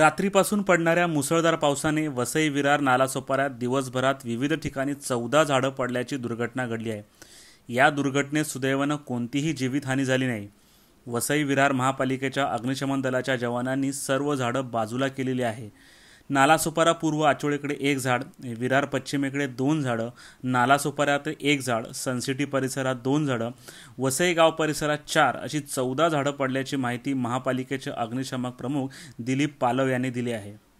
रात्रीपासून पडणाऱ्या मुसळधार पावसाने वसई विरार नालासोपाऱ्यात दिवसभरात विविध ठिकाणी चौदा झाडं पडल्याची दुर्घटना घडली आहे या दुर्घटनेत सुदैवानं कोणतीही जीवितहानी झाली नाही वसई विरार महापालिकेच्या अग्निशमन दलाच्या जवानांनी सर्व झाडं बाजूला केलेली आहे नालासोपारा पूर्व आचोळेकडे एक झाड विरार पश्चिमेकडे दोन झाडं नालासोपाऱ्यात एक झाड सनसिटी परिसरात दोन झाडं वसईगाव परिसरात चार अशी चौदा झाडं पडल्याची माहिती महापालिकेचे अग्निशामक प्रमुख दिलीप पालव यांनी दिली आहे